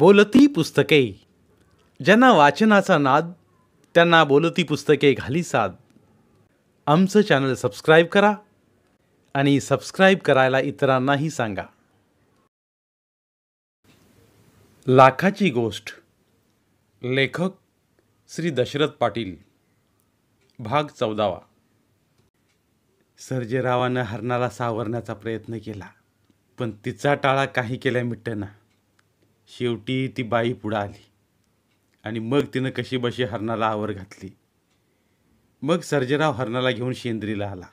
बोलती पुस्तके ज्यांना वाचनाचा नाद त्यांना बोलती पुस्तके घाली साद आमचं चॅनल सबस्क्राईब करा आणि सबस्क्राईब करायला इतरांनाही सांगा लाखाची गोष्ट लेखक श्री दशरथ पाटील भाग चौदावा सर्जेरावानं हरणाला सावरण्याचा प्रयत्न केला पण तिचा टाळा काही केल्या मिटेना शेवटी ती बाई पुढं आली आणि मग तिनं कशीबशी हरणाला आवर घातली मग सर्जेराव हरणाला घेऊन शेंद्रीला आला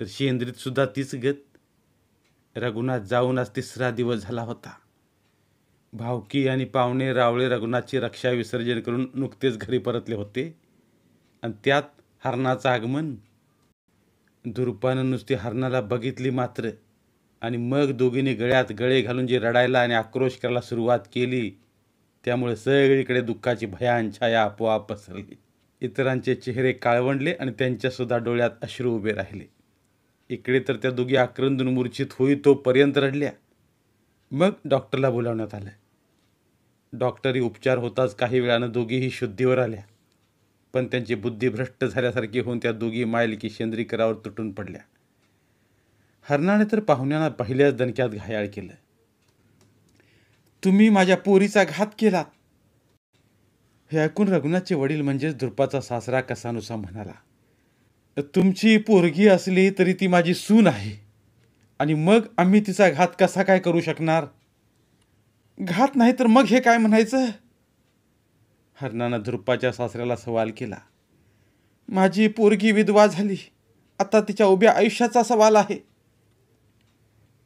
तर शेंद्रीतसुद्धा सुद्धा तीच गत रघुनाथ जाऊन आज तिसरा दिवस झाला होता भावकी आणि पाहुणे रावळे रघुनाथची रक्षा विसर्जन करून नुकतेच घरी परतले होते आणि त्यात हरणाचं आगमन दुरुपानं नुसती हरणाला बघितली मात्र आणि मग दोघींनी गळ्यात गळे घालून जे रडायला आणि आक्रोश करायला सुरुवात केली त्यामुळे सगळीकडे दुःखाची भयान छाया आपोआप पसरली इतरांचे चेहरे काळवंडले आणि त्यांच्यासुद्धा डोळ्यात अश्रू उभे राहिले इकडे तर त्या दोघी आक्रंदून मूर्छित होई तोपर्यंत रडल्या मग डॉक्टरला बोलावण्यात आलं डॉक्टरी उपचार होताच काही वेळानं दोघीही शुद्धीवर आल्या पण त्यांची बुद्धी भ्रष्ट झाल्यासारखी होऊन त्या दोघी मायलकी शेंद्रीकरावर तुटून पडल्या हरणाने तर पाहुण्यांना पहिल्याच दणक्यात घायाळ केलं तुम्ही माझ्या पोरीचा घात केला हे ऐकून रघुनाथचे वडील म्हणजेच दुर्पाचा सासरा कसानुसा म्हणाला तुमची पोरगी असली तरी ती माझी सून आहे आणि मग आम्ही तिचा घात कसा काय करू शकणार घात नाही तर मग हे काय म्हणायचं हरणानं ध्रुप्पाच्या सासऱ्याला सवाल केला माझी पोरगी विधवा झाली आता तिच्या उभ्या आयुष्याचा सवाल आहे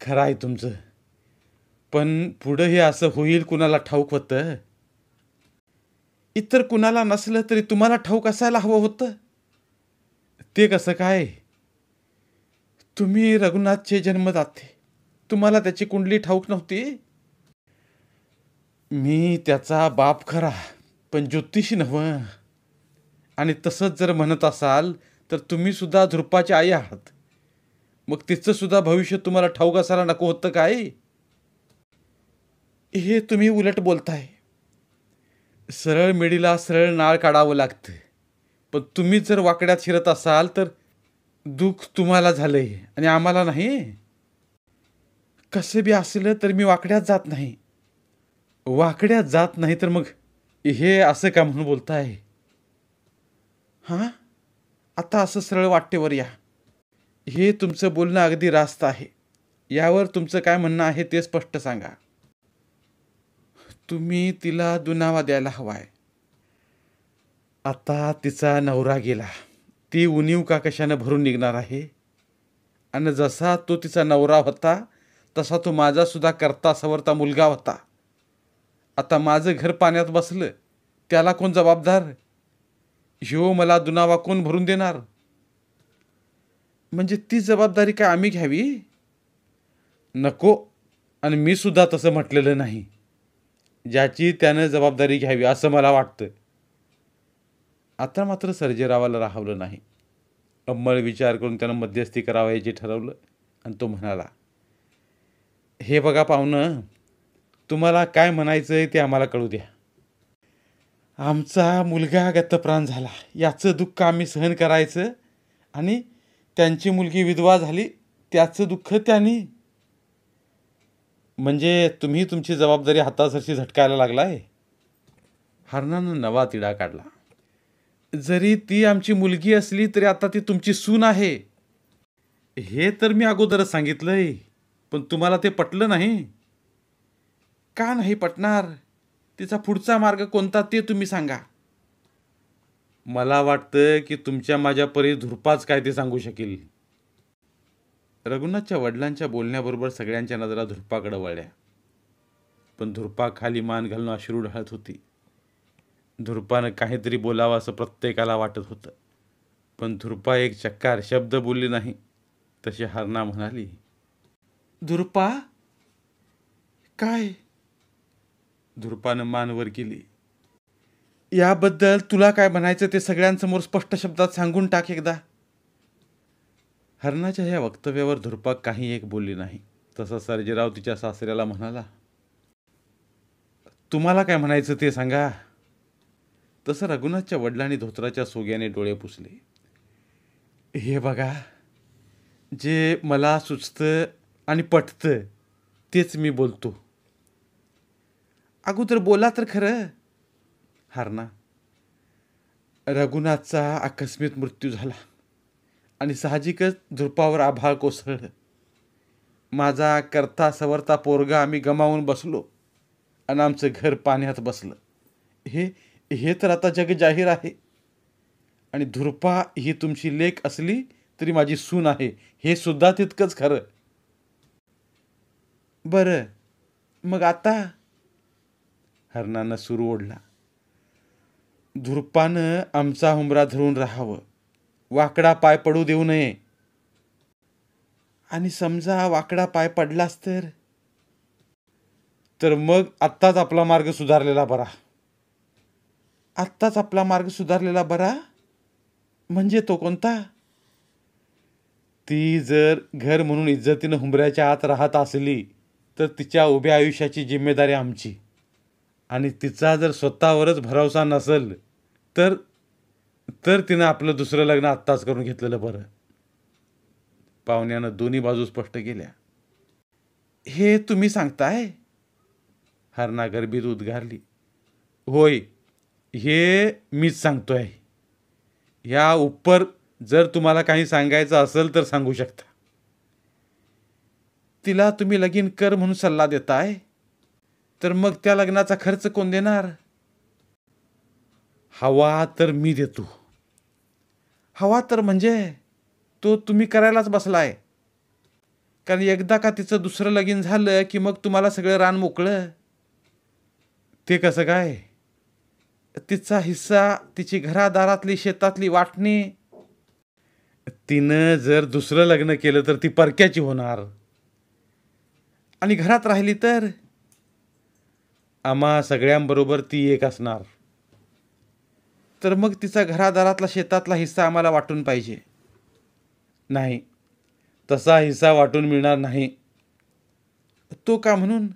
खरं आहे तुमचं पण पुढं हे असं होईल कुणाला ठाऊक होतं इतर कुणाला नसलं तरी तुम्हाला ठाऊक असायला हवं होतं ते कसं काय तुम्ही रघुनाथचे जाते तुम्हाला त्याची कुंडली ठाऊक नव्हती मी त्याचा बाप खरा पण ज्योतिषी नव्हं आणि तसंच जर म्हणत असाल तर तुम्हीसुद्धा ध्रुपाचे आई आहात मग तिचं सुद्धा भविष्य तुम्हाला ठाऊक असायला नको होतं काय हे तुम्ही उलट बोलताय सरळ मिडीला सरळ नाळ काढावं लागतं पण तुम्ही जर वाकड्यात शिरत असाल तर दुःख तुम्हाला झालंय आणि आम्हाला नाही कसं बी असलं तर मी वाकड्यात जात नाही वाकड्यात जात नाही तर मग हे असं का म्हणून बोलताय हां आता असं सरळ वाटेवर या हे तुमचं बोलणं अगदी रास्त आहे यावर तुमचं काय म्हणणं आहे ते स्पष्ट सांगा तुम्ही तिला दुनावा द्यायला हवाय आता तिचा नवरा गेला ती उणीव का कशानं भरून निघणार आहे आणि जसा तो तिचा नवरा होता तसा तो माझासुद्धा करता सवरता मुलगा होता आता माझं घर पाण्यात बसलं त्याला कोण जबाबदार ह्यो मला दुनावा कोण भरून देणार म्हणजे ती जबाबदारी काय आम्ही घ्यावी नको आणि मी सुद्धा तसं म्हटलेलं नाही ज्याची त्यानं जबाबदारी घ्यावी असं मला वाटतं आता मात्र सर्जेरावाला राहवलं नाही अंमल विचार करून त्यानं मध्यस्थी जे ठरवलं आणि तो म्हणाला हे बघा पाहुणं तुम्हाला काय म्हणायचं आहे ते आम्हाला कळू द्या आमचा मुलगा गतप्राण झाला याचं दुःख आम्ही सहन करायचं आणि त्यांची मुलगी विधवा झाली त्याचं दुःख त्यांनी म्हणजे तुम्ही तुमची जबाबदारी हातासरशी झटकायला लागला आहे हरणानं नवा तिडा काढला जरी ती आमची मुलगी असली तरी आता ती तुमची सून आहे हे तर मी अगोदरच सांगितलंय पण तुम्हाला ते पटलं नाही का नाही पटणार तिचा पुढचा मार्ग कोणता ते तुम्ही सांगा मला वाटतं की तुमच्या माझ्या परी धुरपाच काय ते सांगू शकेल रघुनाथच्या वडिलांच्या बोलण्याबरोबर सगळ्यांच्या नजरा धुरपाकडे वळल्या पण धुरपा खाली मान घालून अश्रू ढाळत होती धुरपानं काहीतरी बोलावं असं प्रत्येकाला वाटत होतं पण धुरपा एक चक्कार शब्द बोलली नाही तशी हरणा म्हणाली धुरपा काय धुरपानं वर केली याबद्दल तुला काय म्हणायचं ते सगळ्यांसमोर स्पष्ट शब्दात सांगून टाक एकदा हरणाच्या या वक्तव्यावर धुरपाक काही एक बोलली नाही तसा सर्जेराव तिच्या सासऱ्याला म्हणाला तुम्हाला काय म्हणायचं ते सांगा तसं रघुनाथच्या वडिलांनी धोत्राच्या सोग्याने डोळे पुसले हे बघा जे मला सुचतं आणि पटतं तेच मी बोलतो अगोदर बोला तर खरं हरणा रघुनाथचा आकस्मित मृत्यू झाला आणि साहजिकच धुरपावर आभाळ कोसळलं माझा करता सवरता पोरगा आम्ही गमावून बसलो आणि आमचं घर पाण्यात बसलं हे हे तर आता जग जाहीर आहे आणि धुरपा ही तुमची लेख असली तरी माझी सून आहे हे सुद्धा तितकंच खरं बरं मग आता हरणानं सुरू ओढला धुरपानं आमचा हुंबरा धरून राहावं वाकडा पाय पडू देऊ नये आणि समजा वाकडा पाय पडलास तर तर मग आत्ताच आपला मार्ग सुधारलेला बरा आत्ताच आपला मार्ग सुधारलेला बरा म्हणजे तो कोणता ती जर घर म्हणून इज्जतीनं हुंबऱ्याच्या आत राहत असली तर तिच्या उभ्या आयुष्याची जिम्मेदारी आमची आणि तिचा जर स्वतःवरच भरोसा नसेल तर तर तिनं आपलं दुसरं लग्न आत्ताच करून घेतलेलं बरं पाहुण्यानं दोन्ही बाजू स्पष्ट केल्या हे तुम्ही सांगताय हरणा गर्भीत उद्गारली होय हे मीच सांगतोय या उपर जर तुम्हाला काही सांगायचं असेल तर सांगू शकता तिला तुम्ही लगीन कर म्हणून सल्ला देताय तर मग त्या लग्नाचा खर्च कोण देणार हवा तर मी देतो हवा तर म्हणजे तो तुम्ही करायलाच बसलाय कारण एकदा का तिचं दुसरं लगीन झालं की मग तुम्हाला सगळं रान मोकळं ते कसं काय तिचा हिस्सा तिची घरादारातली शेतातली वाटणी तिनं जर दुसरं लग्न केलं तर ती परक्याची होणार आणि घरात राहिली तर आम्हा सगळ्यांबरोबर ती एक असणार तर मग तिचा घरादारातला शेतातला हिस्सा आम्हाला वाटून पाहिजे नाही तसा हिस्सा वाटून मिळणार नाही तो का म्हणून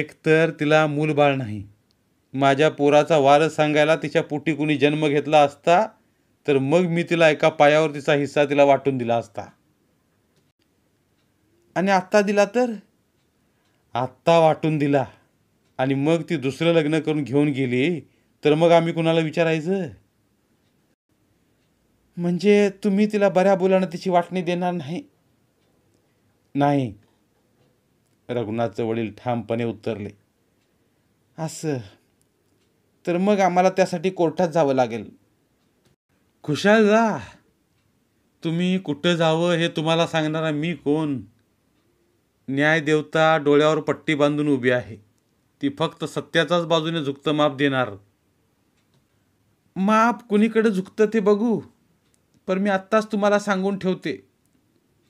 एकतर तिला मूलबाळ नाही माझ्या पोराचा वारस सांगायला तिच्या पोटी कुणी जन्म घेतला असता तर मग मी तिला एका पायावर तिचा हिस्सा तिला वाटून दिला असता आणि आत्ता दिला तर आत्ता वाटून दिला आणि मग ती दुसरं लग्न करून घेऊन गेली तर मग आम्ही कुणाला विचारायचं म्हणजे तुम्ही तिला बऱ्या बोलानं तिची वाटणी देणार नाही नाही रघुनाथचं वडील ठामपणे उत्तरले असं तर मग आम्हाला त्यासाठी कोर्टात जावं लागेल खुशाल जा तुम्ही कुठं जावं हे तुम्हाला सांगणारा मी कोण न्याय देवता डोळ्यावर पट्टी बांधून उभी आहे ती फक्त सत्याचाच बाजूने झुकतं माप देणार माप कुणीकडे झुकतं ते बघू पण मी आत्ताच तुम्हाला सांगून ठेवते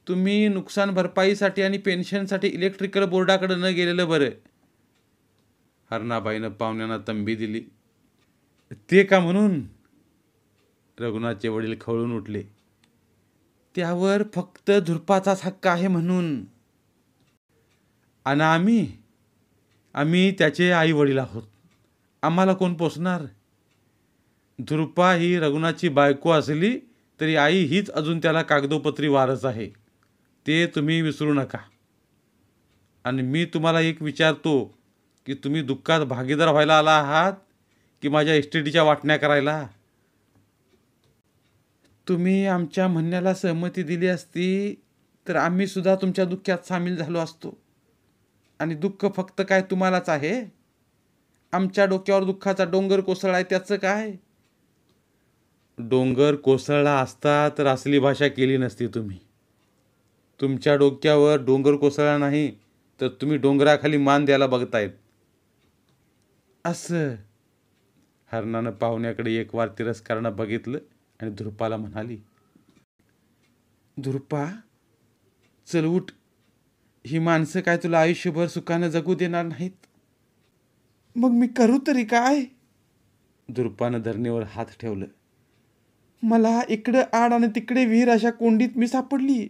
तुम्ही नुकसान भरपाईसाठी आणि पेन्शनसाठी इलेक्ट्रिकल बोर्डाकडे न गेलेलं बरं हरणाबाईनं पाहुण्यांना तंबी दिली ते का म्हणून रघुनाथचे वडील खवळून उठले त्यावर फक्त झुरपाचाच हक्क आहे म्हणून आणि आम्ही आम्ही त्याचे आई वडील आहोत आम्हाला कोण पोसणार ध्रुपा ही रघुनाथची बायको असली तरी आई हीच अजून त्याला कागदोपत्री वारस आहे ते तुम्ही विसरू नका आणि मी तुम्हाला एक विचारतो की तुम्ही दुःखात भागीदार व्हायला आला आहात की माझ्या इस्टेटीच्या वाटण्या करायला तुम्ही आमच्या म्हणण्याला सहमती दिली असती तर आम्हीसुद्धा तुमच्या दुःखात सामील झालो असतो आणि दुःख फक्त काय तुम्हालाच आहे आमच्या डोक्यावर दुःखाचा डोंगर कोसळलाय त्याचं काय डोंगर कोसळला असता तर असली भाषा केली नसती तुम्ही तुमच्या डोक्यावर डोंगर कोसळला नाही तर तुम्ही डोंगराखाली मान द्यायला बघतायत असं हरणानं पाहुण्याकडे एक वार तिरस्कारानं बघितलं आणि ध्रुपाला म्हणाली ध्रुपा चल ही माणसं काय तुला आयुष्यभर सुखानं जगू देणार नाहीत मग मी करू तरी काय दुर्पानं धरणीवर हात ठेवलं मला इकडं आड आणि तिकडे विहीर अशा कोंडीत मी सापडली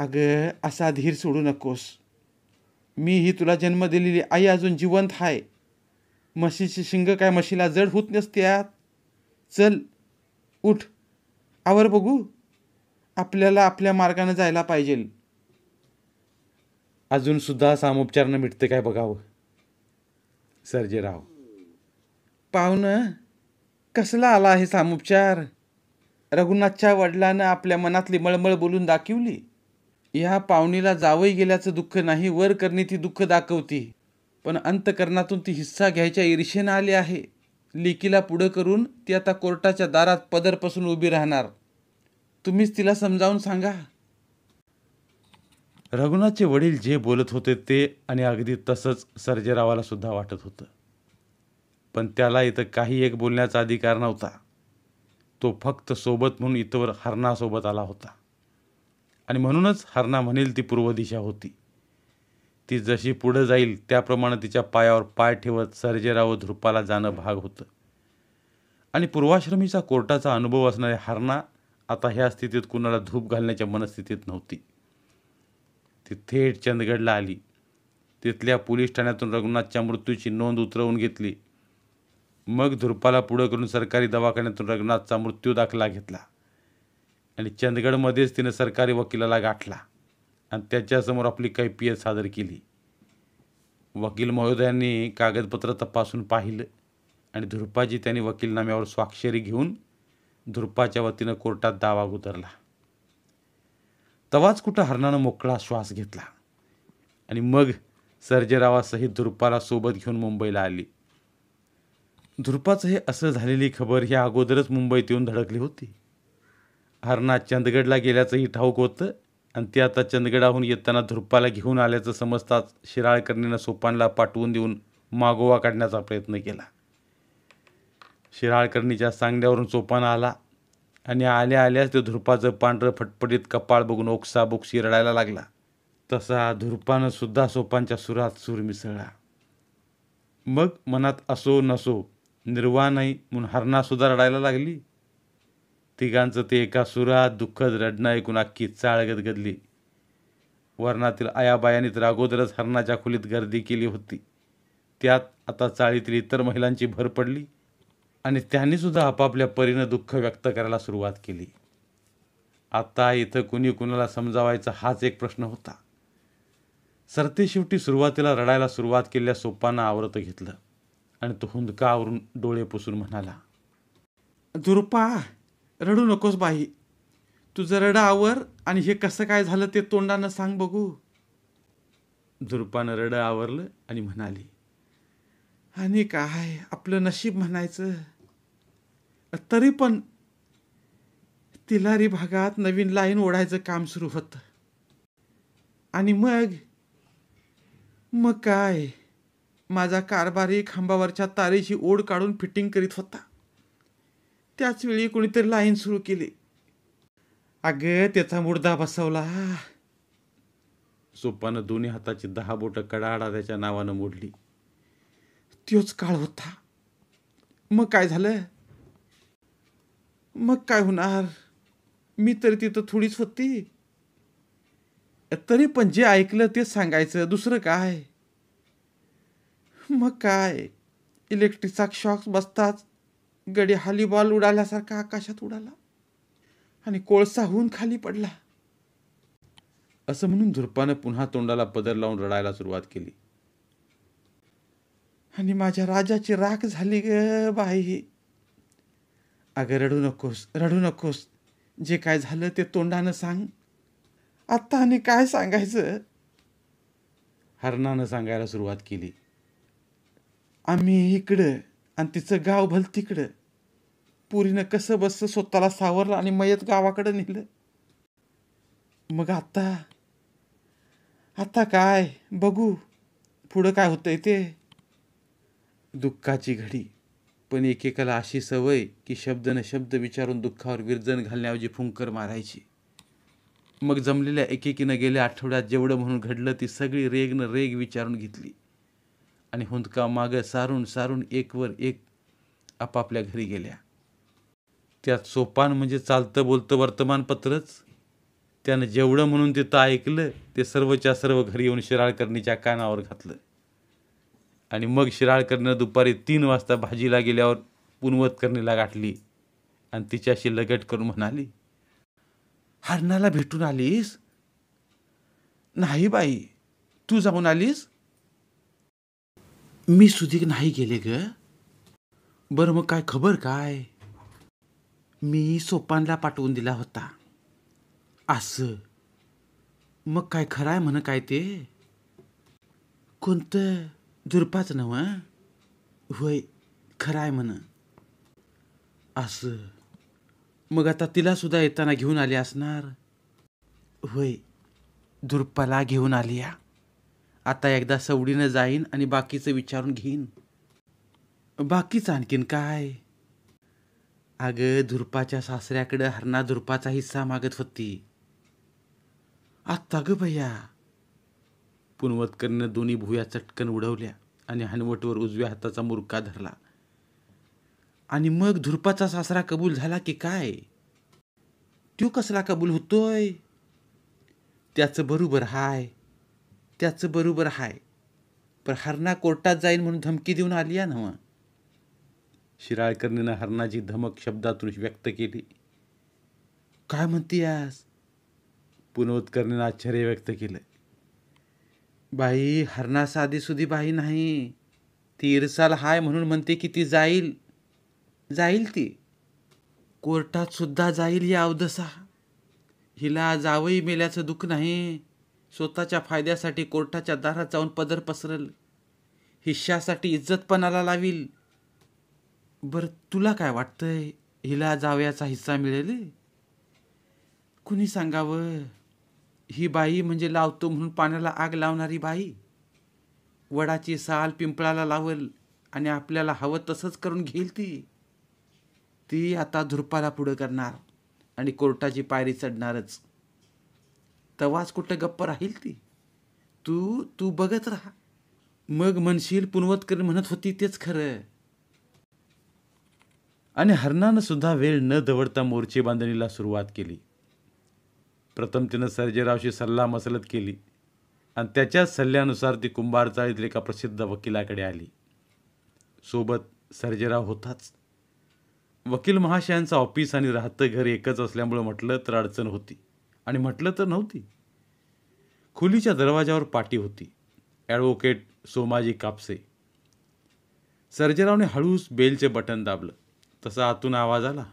अगं असा धीर सोडू नकोस मी ही तुला जन्म दिलेली आई अजून जिवंत आहे म्हशीची शिंग काय म्हशीला जड होत नसत्या चल उठ आवर बघू आपल्याला आपल्या मार्गाने जायला पाहिजेल अजूनसुद्धा सामोपचारनं मिटते काय बघावं सर्जेराव पाहुणं कसला आला आहे सामोपचार रघुनाथच्या वडिलानं आपल्या मनातली मळमळ बोलून दाखवली ह्या पाहुणीला जावई गेल्याचं दुःख नाही वर करणे ती दुःख दाखवती पण अंतकरणातून ती हिस्सा घ्यायच्या ईर्षेनं आली आहे लेकीला पुढं करून ती आता कोर्टाच्या दारात पदरपासून उभी राहणार तुम्हीच तिला समजावून सांगा रघुनाथचे वडील जे बोलत होते ते आणि अगदी तसंच सर्जेरावाला सुद्धा वाटत होतं पण त्याला इथं काही एक बोलण्याचा अधिकार नव्हता तो फक्त सोबत म्हणून इथंवर हरणासोबत आला होता आणि म्हणूनच हरणा म्हणेल ती पूर्व दिशा होती ती जशी पुढं जाईल त्याप्रमाणे तिच्या पायावर पाय ठेवत सर्जेराव धृपाला जाणं भाग होतं आणि पूर्वाश्रमीचा कोर्टाचा अनुभव असणारे हरणा आता ह्या स्थितीत कुणाला धूप घालण्याच्या मनस्थितीत नव्हती ती थेट चंदगडला आली तिथल्या पोलीस ठाण्यातून रघुनाथच्या मृत्यूची नोंद उतरवून घेतली मग धुरपाला पुढं करून सरकारी दवाखान्यातून रघुनाथचा मृत्यू दाखला घेतला आणि चंदगडमध्येच तिनं सरकारी वकिलाला गाठला आणि त्याच्यासमोर आपली कैफियत सादर केली वकील महोदयांनी कागदपत्र तपासून पाहिलं आणि धुरपाची त्यांनी वकीलनाम्यावर स्वाक्षरी घेऊन धुरपाच्या वतीनं कोर्टात दावा उतरला तवाच कुठं हरणानं मोकळा श्वास घेतला आणि मग सर्जेरावासहित धुरपाला सोबत घेऊन मुंबईला आली धुरपाचं हे असं झालेली खबर ही अगोदरच मुंबईत येऊन धडकली होती हरणा चंदगडला गेल्याचंही ठाऊक होतं आणि ते आता चंदगडाहून येताना धुरपाला घेऊन आल्याचं समजताच शिराळकर्णीनं सोपानला पाठवून देऊन मागोवा काढण्याचा प्रयत्न केला शिराळकर्णीच्या सांगण्यावरून सोपान आला आणि आल्या आल्यास ते धुरपाचं पांढरं फटफटीत कपाळ बघून ओक्सा बोक्सी रडायला लागला तसा धुरपानं सुद्धा सोपांच्या सुरात सूर मिसळला मग मनात असो नसो निर्वा नाही म्हणून हरणासुद्धा रडायला लागली तिघांचं ते एका सुरात दुःखद रडणं ऐकून अख्खी चाळ गदगदली वर्णातील तर अगोदरच हरणाच्या खोलीत गर्दी केली होती त्यात आता चाळीतील इतर महिलांची भर पडली आणि सुद्धा आपापल्या परीनं दुःख व्यक्त करायला सुरुवात केली आता इथं कुणी कुणाला समजावायचा हाच एक प्रश्न होता शेवटी सुरुवातीला रडायला सुरुवात केलेल्या सोपानं आवरत घेतलं आणि तो हुंदका आवरून डोळे पुसून म्हणाला दुर्पा रडू नकोस बाई तुझं रडं आवर आणि हे कसं काय झालं ते तोंडानं सांग बघू दुरुपानं रडं आवरलं आणि म्हणाली आणि काय आपलं नशीब म्हणायचं तरी पण तिलारी भागात नवीन लाईन ओढायचं काम सुरू होतं आणि मग मग काय माझा कारभारी खांबावरच्या तारेची ओढ काढून फिटिंग करीत होता त्याच वेळी कोणीतरी लाईन सुरू केली अगं त्याचा मुडदा बसवला सोपानं दोन्ही हाताची दहा बोटं कडाडा त्याच्या नावानं मोडली तोच काळ होता मग काय झालं मग काय होणार मी तर तिथं थोडीच होती तरी पण जे ऐकलं तेच सांगायचं दुसरं काय मग काय इलेक्ट्रिकचा शॉक्स बसताच गडी हालीबॉल उडाल्यासारखा आकाशात उडाला आणि कोळसा होऊन खाली पडला असं म्हणून झुरपानं पुन्हा तोंडाला पदर लावून रडायला सुरुवात केली आणि माझ्या राजाची राख झाली ग बाई अगं रडू नकोस रडू नकोस जे काय झालं ते तोंडानं सांग आत्ता आणि काय सांगायचं हरणानं सांगायला सुरुवात केली आम्ही इकडं आणि तिचं गाव भल तिकडं पुरीनं कसं बसं स्वतःला सावरलं आणि मयत गावाकडं नेलं मग आत्ता आता काय बघू पुढं काय होतंय ते दुःखाची घडी पण एकेकाला अशी सवय की शब्द न शब्द विचारून दुःखावर विरजन घालण्याऐवजी फुंकर मारायची मग जमलेल्या एकेकीनं गेल्या आठवड्यात जेवढं म्हणून घडलं ती सगळी न रेग विचारून घेतली आणि हुंदका मागं सारून सारून एकवर एक आपापल्या घरी गेल्या त्यात सोपान म्हणजे चालतं बोलतं वर्तमानपत्रच त्यानं जेवढं म्हणून तिथं ऐकलं ते सर्वच्या सर्व घरी येऊन शिराळकर्णीच्या कानावर घातलं आणि मग शिराळकरनं दुपारी तीन वाजता भाजीला गेल्यावर पुनवतकरणीला गाठली आणि तिच्याशी लगट करून म्हणाली हरणाला भेटून आलीस नाही बाई तू जाऊन आलीस मी सुधीक नाही गेले ग बरं मग काय खबर काय मी सोपानला पाठवून दिला होता अस मग काय खरं आहे म्हण काय ते कोणतं दुर्पात नव होय खरं म्हण अस मग आता तिला सुद्धा येताना घेऊन आली असणार होय दुर्पाला घेऊन आली या आता एकदा सवडीनं जाईन आणि बाकीचं विचारून घेईन बाकीचं आणखीन काय अगं धुरपाच्या सासऱ्याकडं हरणा धुरपाचा हिस्सा मागत होती आत्ता ग भैया पुनवतकरनं दोन्ही भुया चटकन उडवल्या आणि हनवटवर उजव्या हाताचा मुरका धरला आणि मग धुरपाचा सासरा कबूल झाला की काय तो कसला कबूल होतोय त्याचं बरोबर हाय त्याचं बरोबर हाय पण हरणा कोर्टात जाईल म्हणून धमकी देऊन आली या नव्हा शिराळकरणीनं हरणाची धमक शब्दातून व्यक्त केली काय आस पुनवतकरणीनं आश्चर्य व्यक्त केलं बाई हरणा आधी सुधी बाई नाही ती इरसाल हाय म्हणून म्हणते की ती जाईल जाईल ती कोर्टात सुद्धा जाईल या अवदसा हिला जावई मेल्याचं दुःख नाही स्वतःच्या फायद्यासाठी कोर्टाच्या दारात जाऊन पदर पसरल इज्जत इज्जतपणाला लावील बरं तुला काय वाटतंय हिला जावयाचा हिस्सा मिळेल कुणी सांगावं ही बाई म्हणजे लावतो म्हणून पाण्याला आग लावणारी बाई वडाची साल पिंपळाला लावल आणि आपल्याला हवं तसंच करून घेईल ती ती आता धुरपाला पुढं करणार आणि कोर्टाची पायरी चढणारच तवाच कुठं गप्प राहील ती तू तू बघत राहा मग म्हणशील पुनवतकर म्हणत होती तेच खरं आणि हरणानं सुद्धा वेळ न दवडता मोर्चे बांधणीला सुरुवात केली प्रथम तिनं सर्जेरावशी सल्ला मसलत केली आणि त्याच्या सल्ल्यानुसार ती कुंभारचाळीतील एका प्रसिद्ध वकिलाकडे आली सोबत सर्जेराव होताच वकील महाशयांचं ऑफिस आणि राहतं घर एकच असल्यामुळं म्हटलं तर अडचण होती आणि म्हटलं तर नव्हती खुलीच्या दरवाजावर पाटी होती ॲडव्होकेट सोमाजी कापसे सर्जेरावने हळूच बेलचे बटन दाबलं तसा आतून आवाज आला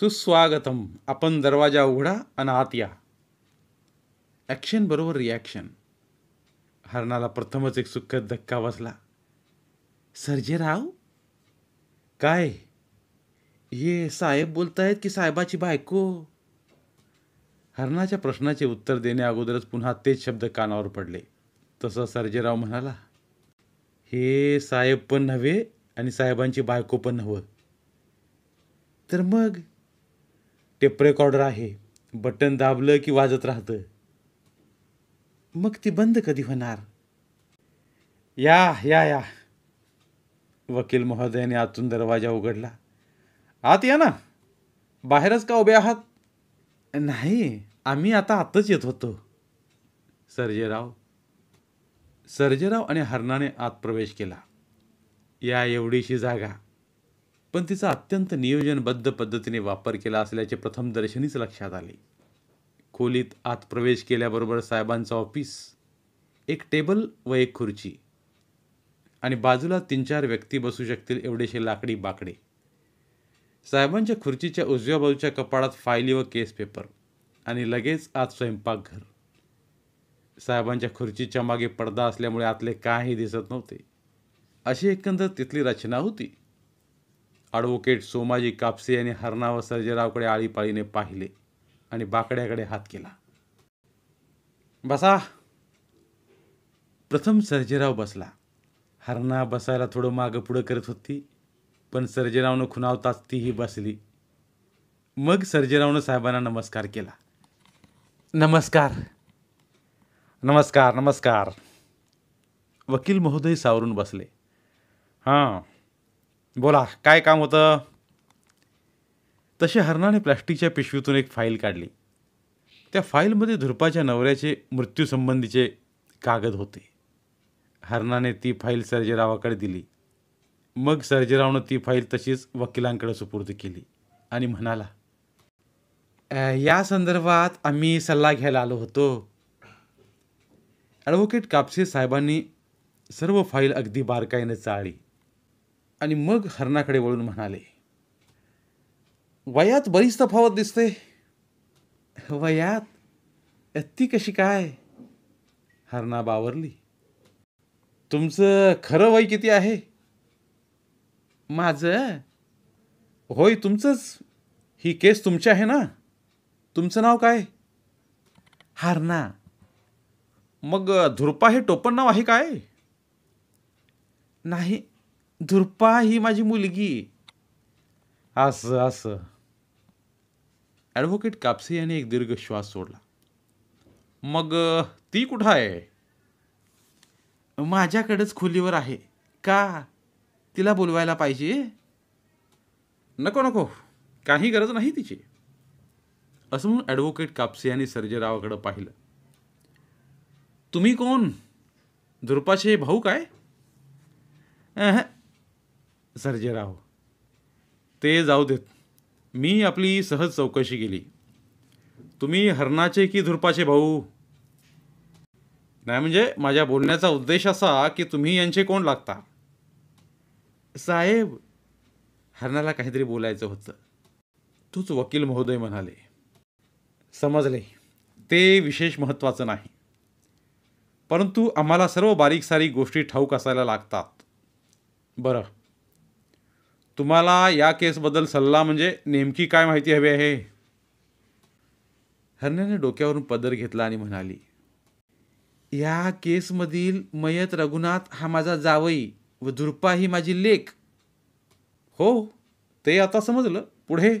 सुस्वागतम आपण दरवाजा उघडा आणि आत या ॲक्शन बरोबर रिॲक्शन हरणाला प्रथमच एक सुखद धक्का बसला सरजेराव काय हे साहेब बोलतायत की साहेबाची बायको हरणाच्या प्रश्नाचे उत्तर देण्या अगोदरच पुन्हा तेच शब्द कानावर पडले तसं सरजेराव म्हणाला हे साहेब पण नव्हे आणि साहेबांची बायको पण नवं तर मग टेप रेकॉर्डर आहे बटन दाबलं की वाजत राहतं मग ती बंद कधी होणार या या या वकील महोदयाने आतून दरवाजा उघडला आत या ना बाहेरच का उभे आहात नाही आम्ही आता आतच येत होतो सर्जेराव सर्जेराव आणि हरणाने आत प्रवेश केला या एवढीशी जागा पण तिचा अत्यंत नियोजनबद्ध पद्धतीने वापर केला असल्याचे प्रथमदर्शनीच लक्षात आले खोलीत आत प्रवेश केल्याबरोबर साहेबांचं ऑफिस एक टेबल व एक खुर्ची आणि बाजूला तीन चार व्यक्ती बसू शकतील एवढेशे लाकडी बाकडे साहेबांच्या खुर्चीच्या उजव्या बाजूच्या कपाळात फायली व केस पेपर आणि लगेच आत स्वयंपाकघर साहेबांच्या खुर्चीच्या मागे पडदा असल्यामुळे आतले काही दिसत नव्हते अशी एकंदर तिथली रचना होती ॲडव्होकेट सोमाजी कापसे यांनी व सर्जेरावकडे आळीपाळीने पाहिले आणि बाकड्याकडे हात केला बसा प्रथम सर्जेराव बसला हरणा बसायला थोडं मागं पुढं करत होती पण सर्जेरावनं खुनावताच तीही बसली मग सर्जेरावनं साहेबांना नमस्कार केला नमस्कार नमस्कार नमस्कार वकील महोदय सावरून बसले हां बोला काय काम होतं तसे हरणाने प्लॅस्टिकच्या पिशवीतून एक फाईल काढली त्या फाईलमध्ये धुरपाच्या नवऱ्याचे मृत्यूसंबंधीचे कागद होते हरणाने ती फाईल सर्जेरावाकडे दिली मग सर्जेरावनं ती फाईल तशीच वकिलांकडे सुपूर्द केली आणि म्हणाला या संदर्भात आम्ही सल्ला घ्यायला आलो होतो ॲडव्होकेट कापसे साहेबांनी सर्व फाईल अगदी बारकाईने चाळली आणि मग हरणाकडे वळून म्हणाले वयात बरीच तफावत दिसते वयात ती कशी काय हरणा बावरली तुमचं खरं वय किती आहे माझं होय तुमचंच ही केस तुमची आहे ना तुमचं नाव काय हरना मग धुरपा हे टोपण नाव आहे काय नाही धुरपा ही माझी मुलगी असं अस ॲडव्होकेट कापसे यांनी एक दीर्घ श्वास सोडला मग ती कुठं आहे माझ्याकडेच खोलीवर आहे का तिला बोलवायला पाहिजे नको नको काही गरज नाही तिची असं म्हणून ॲडव्होकेट कापसे यांनी सर्जेरावाकडं पाहिलं तुम्ही कोण धुरपाचे भाऊ काय सर्जेराव ते जाऊ देत मी आपली सहज चौकशी केली तुम्ही हरणाचे की धुरपाचे भाऊ नाही म्हणजे माझ्या बोलण्याचा उद्देश असा की तुम्ही यांचे कोण लागता साहेब हरणाला काहीतरी बोलायचं होतं तूच वकील महोदय म्हणाले समजले ते विशेष महत्त्वाचं नाही परंतु आम्हाला सर्व बारीक सारीक गोष्टी ठाऊक असायला लागतात बरं तुम्हाला या केसबद्दल सल्ला म्हणजे नेमकी काय माहिती हवी आहे हरण्याने डोक्यावरून पदर घेतला आणि म्हणाली या केसमधील मयत रघुनाथ हा माझा जावई व दुर्पा ही माझी लेख हो ते आता समजलं पुढे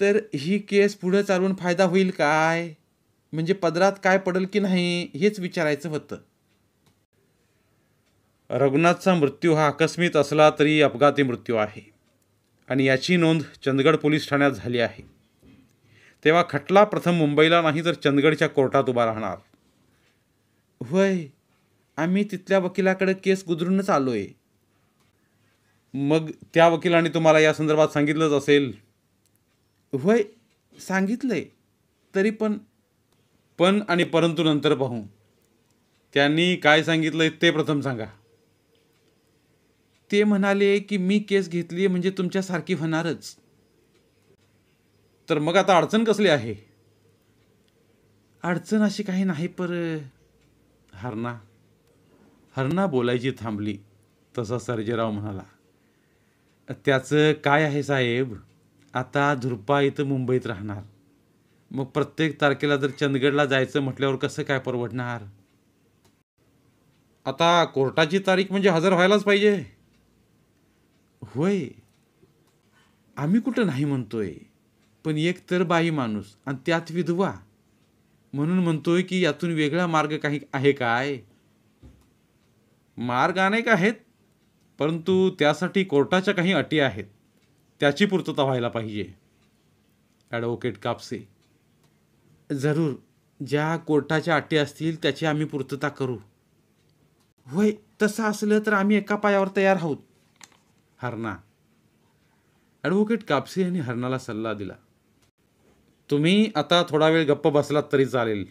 तर ही केस पुढे चालवून फायदा होईल काय म्हणजे पदरात काय पडेल की नाही हेच विचारायचं होतं रघुनाथचा मृत्यू हा आकस्मित असला तरी अपघाती मृत्यू आहे आणि याची नोंद चंदगड पोलीस ठाण्यात झाली आहे तेव्हा खटला प्रथम मुंबईला नाही तर चंदगडच्या कोर्टात उभा राहणार होय आम्ही तिथल्या वकिलाकडे केस गुजरूनच आलो आहे मग त्या वकिलाने तुम्हाला या संदर्भात सांगितलंच असेल होय सांगितलंय तरी पण पण आणि परंतु नंतर पाहू त्यांनी काय सांगितलं ते प्रथम सांगा ते म्हणाले की मी केस घेतली म्हणजे तुमच्यासारखी होणारच तर मग आता अडचण कसली आहे अडचण अशी काही नाही पर हरणा हरणा बोलायची थांबली तसा सर्जेराव म्हणाला त्याचं काय आहे साहेब आता झुरपा इथं मुंबईत राहणार मग प्रत्येक तारखेला जर चंदगडला जायचं म्हटल्यावर कसं काय परवडणार आता कोर्टाची तारीख म्हणजे हजर व्हायलाच पाहिजे होय आम्ही कुठं नाही म्हणतोय पण एक तर बाई माणूस आणि त्यात विधवा म्हणून म्हणतोय की यातून वेगळा मार्ग काही आहे काय मार्ग अनेक आहेत परंतु त्यासाठी कोर्टाच्या काही अटी आहेत त्याची पूर्तता व्हायला पाहिजे ॲडव्होकेट कापसे जरूर ज्या कोर्टाच्या अटी असतील त्याची आम्ही पूर्तता करू होय तसं असलं तर आम्ही एका पायावर तयार आहोत हरणा ॲडव्होकेट कापसे यांनी हरणाला सल्ला दिला तुम्ही आता थोडा वेळ गप्प बसलात तरी चालेल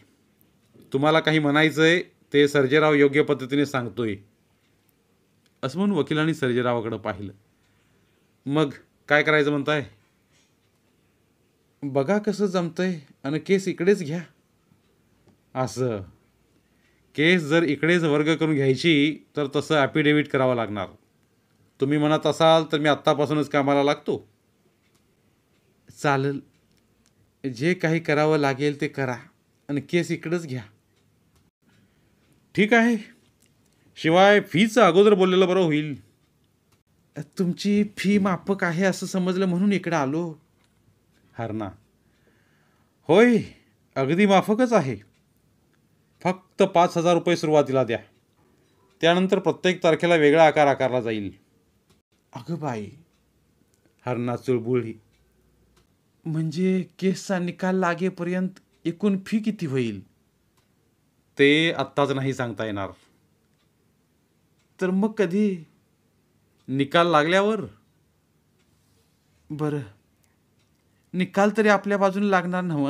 तुम्हाला काही म्हणायचं आहे ते सर्जेराव योग्य पद्धतीने सांगतोय असं म्हणून वकिलांनी सर्जेरावाकडं पाहिलं मग काय करायचं म्हणताय बघा कसं आहे आणि केस इकडेच घ्या असं केस जर इकडेच वर्ग करून घ्यायची तर तसं ॲपिडेव्हिट करावं लागणार तुम्ही म्हणत असाल तर मी आत्तापासूनच कामाला लागतो चालेल जे काही करावं लागेल ते करा आणि केस इकडंच घ्या ठीक आहे शिवाय फीचं अगोदर बोललेलं बरं होईल तुमची फी माफक आहे असं समजलं म्हणून इकडं आलो हरना होय अगदी माफकच आहे फक्त पाच हजार रुपये सुरुवातीला द्या त्यानंतर प्रत्येक तारखेला वेगळा आकार आकारला जाईल अगं बाई हरणा चुळबुळली म्हणजे केसचा निकाल लागेपर्यंत एकूण फी किती होईल ते आत्ताच नाही सांगता येणार तर मग कधी निकाल लागल्यावर बरं निकाल तरी आपल्या बाजूने लागणार नव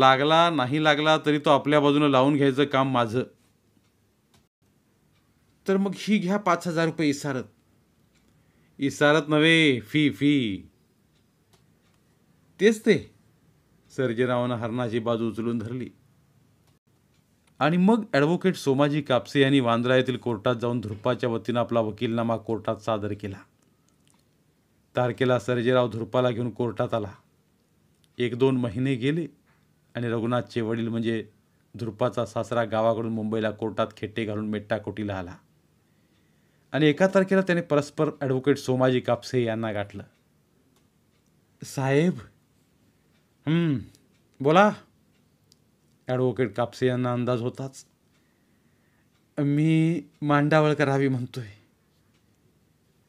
लागला नाही लागला तरी तो आपल्या बाजूने लावून घ्यायचं काम माझं तर मग ही घ्या पाच हजार रुपये इसारत इसारत नव्हे फी फी तेच ते सर्जेरावानं हरणाची बाजू उचलून धरली आणि मग ॲडव्होकेट सोमाजी कापसे यांनी वांद्रा येथील कोर्टात जाऊन धुरपाच्या वतीनं आपला वकीलनामा कोर्टात सादर केला तारखेला सर्जेराव धुरपाला घेऊन कोर्टात आला एक दोन महिने गेले आणि रघुनाथचे वडील म्हणजे धुरपाचा सासरा गावाकडून मुंबईला कोर्टात खेट्टे घालून मेट्टाकोटीला आला आणि एका तारखेला त्याने परस्पर ॲडव्होकेट सोमाजी कापसे यांना गाठलं साहेब बोला ॲडव्होकेट कापसे यांना अंदाज होताच मी मांडावळ करावी म्हणतोय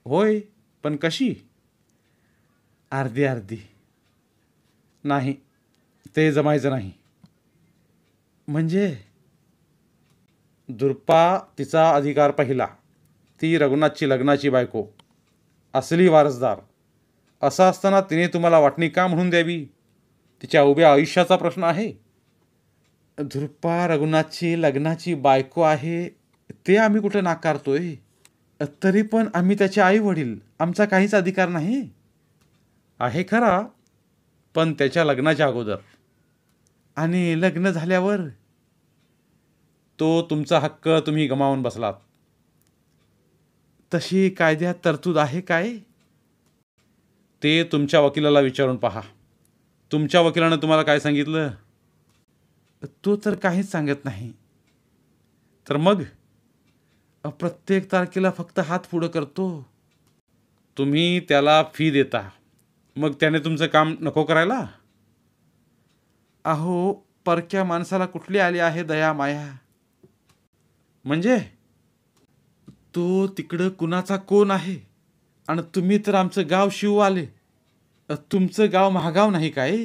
होय पण कशी अर्धी अर्धी नाही ते जमायचं नाही म्हणजे दुर्पा तिचा अधिकार पहिला ती रघुनाथची लग्नाची बायको असली वारसदार असं असताना तिने तुम्हाला वाटणी का म्हणून द्यावी तिच्या उभ्या आयुष्याचा प्रश्न आहे धुरपा रघुनाथची लग्नाची बायको आहे ते आम्ही कुठं नाकारतोय तरी पण आम्ही त्याचे आई वडील आमचा काहीच अधिकार नाही आहे खरा पण त्याच्या लग्नाच्या अगोदर आणि लग्न झाल्यावर तो तुमचा हक्क तुम्ही गमावून बसलात तशी कायद्यात तरतूद आहे काय ते तुमच्या वकिलाला विचारून पहा तुमच्या वकिलानं तुम्हाला काय सांगितलं तो तर काहीच सांगत नाही तर मग प्रत्येक तारखेला फक्त हात पुढं करतो तुम्ही त्याला फी देता मग त्याने तुमचं काम नको करायला अहो परक्या माणसाला कुठली आली आहे दया माया म्हणजे तो तिकडं कुणाचा कोण आहे आणि तुम्ही तर आमचं गाव शिव आले तुमचं गाव महागाव नाही काय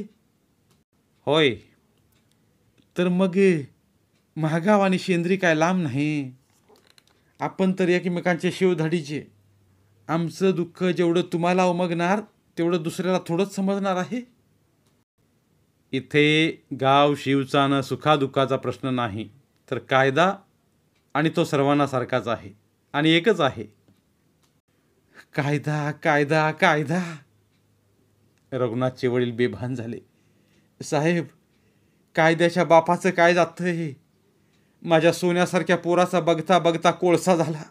होय तर मग महागाव आणि शेंद्री काय लांब नाही आपण तर एकमेकांचे शिवधडीचे आमचं दुःख जेवढं तुम्हाला उमगणार तेवढं दुसऱ्याला थोडंच समजणार आहे इथे गाव शिवचा न सुखादुःखाचा प्रश्न नाही तर कायदा आणि तो सर्वांना सारखाच आहे आणि एकच आहे कायदा कायदा कायदा रघुनाथचे वडील बेभान झाले साहेब कायद्याच्या बापाचं काय जातं हे माझ्या सोन्यासारख्या पोराचा बघता बघता कोळसा झाला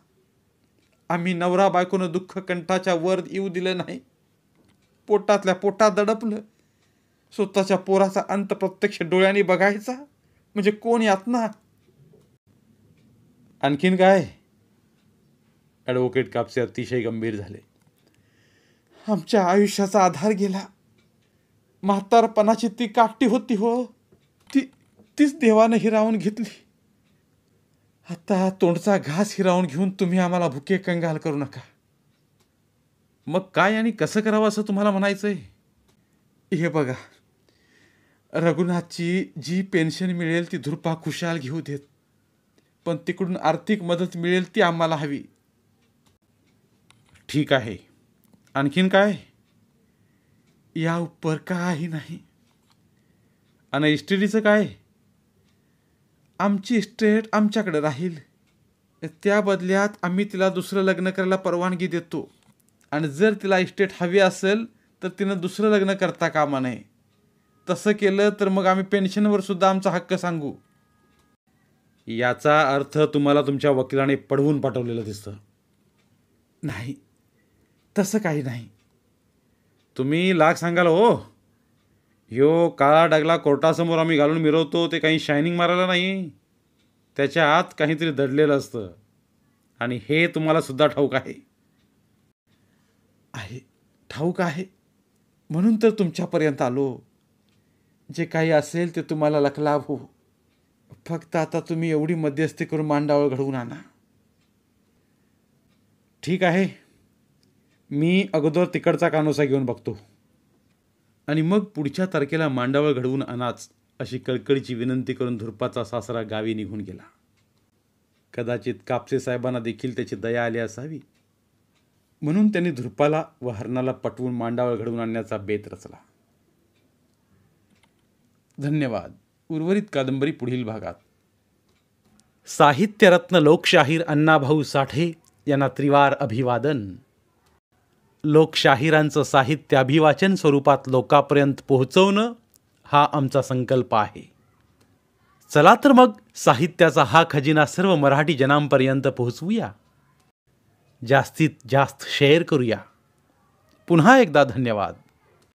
आम्ही नवरा बायकोनं दुःख कंठाच्या वर येऊ दिलं नाही पोटातल्या पोटात दडपलं स्वतःच्या पोराचा अंत प्रत्यक्ष डोळ्यांनी बघायचा म्हणजे कोण यातना आणखीन काय ॲडव्होकेट कापसे अतिशय गंभीर झाले आमच्या आयुष्याचा आधार गेला म्हातारपणाची ती काट्टी होती हो ती तीच देवानं हिरावून घेतली आता तोंडचा घास हिरावून घेऊन तुम्ही आम्हाला भुके कंगाल करू नका मग काय आणि कसं करावं असं तुम्हाला म्हणायचं आहे हे बघा रघुनाथची जी पेन्शन मिळेल ती धुरपा खुशाल घेऊ देत पण तिकडून आर्थिक मदत मिळेल ती आम्हाला हवी ठीक आहे आणखीन काय या उपर काही नाही आणि इस्टेटीचं काय आमची इस्टेट आमच्याकडे राहील त्या बदल्यात आम्ही तिला दुसरं लग्न करायला परवानगी देतो आणि जर तिला इस्टेट हवी असेल तर तिनं दुसरं लग्न करता कामा नये तसं केलं तर मग आम्ही पेन्शनवर सुद्धा आमचा हक्क सांगू याचा अर्थ तुम्हाला तुमच्या वकिलाने पडवून पाठवलेलं दिसतं नाही तसं काही नाही तुम्ही लाग सांगाल हो यो काळा डगला कोर्टासमोर आम्ही घालून मिरवतो ते काही शायनिंग मारायला नाही त्याच्या आत काहीतरी दडलेलं असतं आणि हे तुम्हाला सुद्धा ठाऊक आहे आहे ठाऊक आहे म्हणून तर तुमच्यापर्यंत आलो जे काही असेल ते तुम्हाला लखलाभ हो फक्त आता तुम्ही एवढी मध्यस्थी करून मांडावळ घडवून आणा ठीक आहे मी अगोदर तिकडचा कानोसा घेऊन बघतो आणि मग पुढच्या तारखेला मांडावळ घडवून आणाच अशी कळकळीची विनंती करून धुरपाचा सासरा गावी निघून गेला कदाचित कापसे साहेबांना देखील त्याची दया आली असावी म्हणून त्यांनी धुरपाला व हरणाला पटवून मांडावळ घडवून आणण्याचा बेत रचला धन्यवाद उर्वरित कादंबरी पुढील भागात साहित्यरत्न लोकशाहीर अण्णाभाऊ साठे यांना त्रिवार अभिवादन लोकशाहिरांचं साहित्य अभिवाचन स्वरूपात लोकापर्यंत पोहोचवणं हा आमचा संकल्प आहे चला तर मग साहित्याचा हा खजिना सर्व मराठी जनांपर्यंत पोहोचवूया जास्तीत जास्त शेअर करूया पुन्हा एकदा धन्यवाद